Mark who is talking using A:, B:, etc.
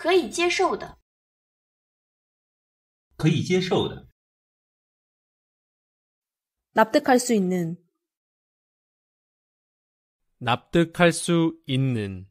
A: 可以接受的，
B: 可以接受的，
A: 납득할수있 는，
C: 납득할수있 는。